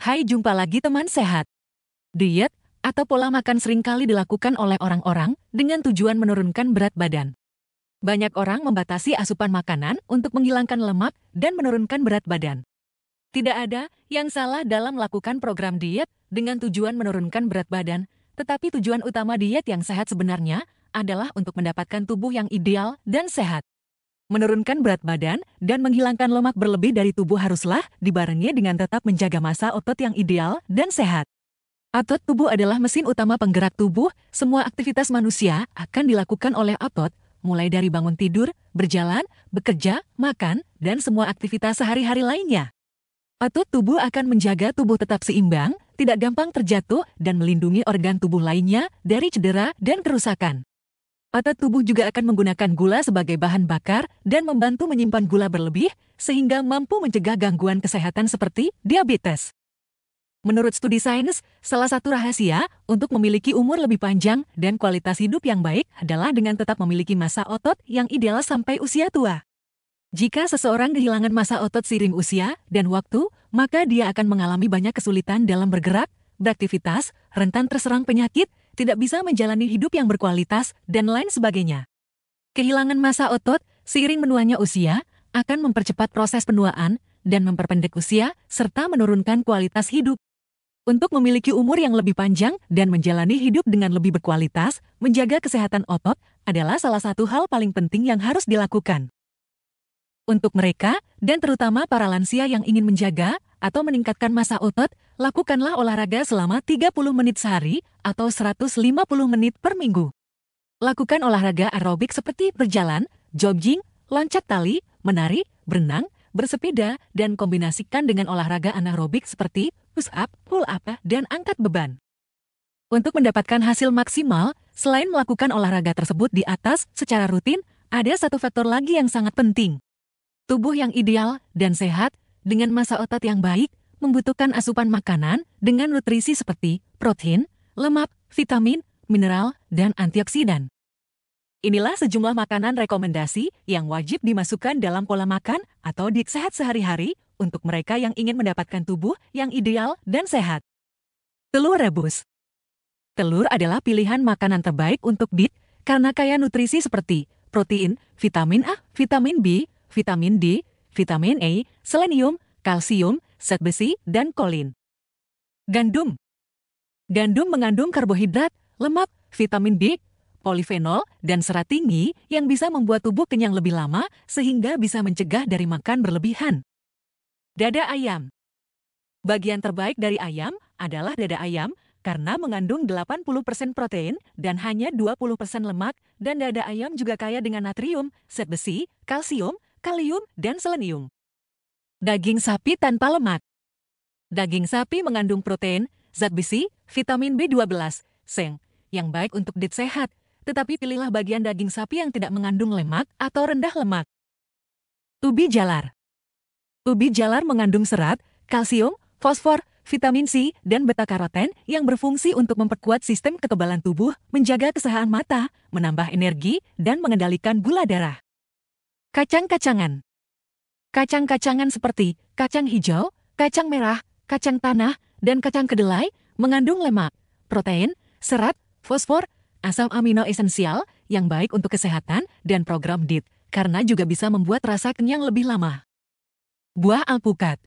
Hai jumpa lagi teman sehat. Diet atau pola makan seringkali dilakukan oleh orang-orang dengan tujuan menurunkan berat badan. Banyak orang membatasi asupan makanan untuk menghilangkan lemak dan menurunkan berat badan. Tidak ada yang salah dalam melakukan program diet dengan tujuan menurunkan berat badan, tetapi tujuan utama diet yang sehat sebenarnya adalah untuk mendapatkan tubuh yang ideal dan sehat menurunkan berat badan, dan menghilangkan lemak berlebih dari tubuh haruslah dibarengi dengan tetap menjaga masa otot yang ideal dan sehat. Otot tubuh adalah mesin utama penggerak tubuh, semua aktivitas manusia akan dilakukan oleh otot, mulai dari bangun tidur, berjalan, bekerja, makan, dan semua aktivitas sehari-hari lainnya. Otot tubuh akan menjaga tubuh tetap seimbang, tidak gampang terjatuh, dan melindungi organ tubuh lainnya dari cedera dan kerusakan. Otot tubuh juga akan menggunakan gula sebagai bahan bakar dan membantu menyimpan gula berlebih sehingga mampu mencegah gangguan kesehatan seperti diabetes. Menurut studi sains, salah satu rahasia untuk memiliki umur lebih panjang dan kualitas hidup yang baik adalah dengan tetap memiliki masa otot yang ideal sampai usia tua. Jika seseorang kehilangan masa otot siring usia dan waktu, maka dia akan mengalami banyak kesulitan dalam bergerak, beraktivitas, rentan terserang penyakit, tidak bisa menjalani hidup yang berkualitas, dan lain sebagainya. Kehilangan masa otot, seiring menuanya usia, akan mempercepat proses penuaan, dan memperpendek usia, serta menurunkan kualitas hidup. Untuk memiliki umur yang lebih panjang dan menjalani hidup dengan lebih berkualitas, menjaga kesehatan otot adalah salah satu hal paling penting yang harus dilakukan. Untuk mereka, dan terutama para lansia yang ingin menjaga atau meningkatkan masa otot, lakukanlah olahraga selama 30 menit sehari atau 150 menit per minggu. Lakukan olahraga aerobik seperti berjalan, jogging, loncat tali, menari, berenang, bersepeda, dan kombinasikan dengan olahraga anaerobik seperti push-up, pull-up, dan angkat beban. Untuk mendapatkan hasil maksimal, selain melakukan olahraga tersebut di atas secara rutin, ada satu faktor lagi yang sangat penting. Tubuh yang ideal dan sehat dengan masa otot yang baik, membutuhkan asupan makanan dengan nutrisi seperti protein, lemak, vitamin, mineral, dan antioksidan. Inilah sejumlah makanan rekomendasi yang wajib dimasukkan dalam pola makan atau diet sehat sehari-hari untuk mereka yang ingin mendapatkan tubuh yang ideal dan sehat. Telur rebus Telur adalah pilihan makanan terbaik untuk diet karena kaya nutrisi seperti protein, vitamin A, vitamin B, vitamin D, vitamin E, selenium, kalsium, zat besi, dan kolin. Gandum Gandum mengandung karbohidrat, lemak, vitamin B, polifenol, dan serat tinggi yang bisa membuat tubuh kenyang lebih lama sehingga bisa mencegah dari makan berlebihan. Dada ayam Bagian terbaik dari ayam adalah dada ayam karena mengandung 80% protein dan hanya 20% lemak dan dada ayam juga kaya dengan natrium, zat besi, kalsium, kalium, dan selenium. Daging sapi tanpa lemak Daging sapi mengandung protein, zat besi, vitamin B12, seng, yang baik untuk diet sehat, tetapi pilihlah bagian daging sapi yang tidak mengandung lemak atau rendah lemak. Ubi jalar Ubi jalar mengandung serat, kalsium, fosfor, vitamin C, dan beta-karoten yang berfungsi untuk memperkuat sistem kekebalan tubuh, menjaga kesehatan mata, menambah energi, dan mengendalikan gula darah. Kacang-kacangan Kacang-kacangan seperti kacang hijau, kacang merah, kacang tanah, dan kacang kedelai mengandung lemak, protein, serat, fosfor, asam amino esensial yang baik untuk kesehatan dan program diet karena juga bisa membuat rasa kenyang lebih lama. Buah alpukat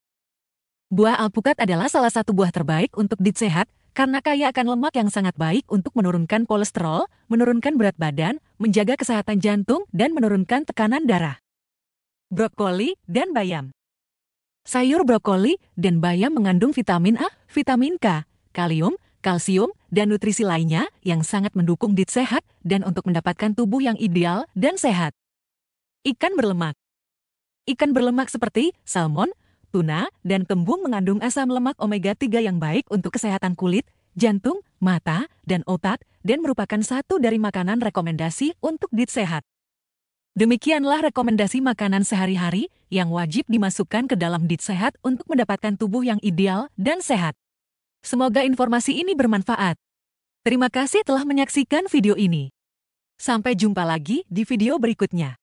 Buah alpukat adalah salah satu buah terbaik untuk diet sehat karena kaya akan lemak yang sangat baik untuk menurunkan kolesterol, menurunkan berat badan, menjaga kesehatan jantung, dan menurunkan tekanan darah. Brokoli dan bayam Sayur brokoli dan bayam mengandung vitamin A, vitamin K, kalium, kalsium, dan nutrisi lainnya yang sangat mendukung diet sehat dan untuk mendapatkan tubuh yang ideal dan sehat. Ikan berlemak Ikan berlemak seperti salmon, tuna, dan kembung mengandung asam lemak omega-3 yang baik untuk kesehatan kulit, jantung, mata, dan otak, dan merupakan satu dari makanan rekomendasi untuk diet sehat. Demikianlah rekomendasi makanan sehari-hari yang wajib dimasukkan ke dalam diet sehat untuk mendapatkan tubuh yang ideal dan sehat. Semoga informasi ini bermanfaat. Terima kasih telah menyaksikan video ini. Sampai jumpa lagi di video berikutnya.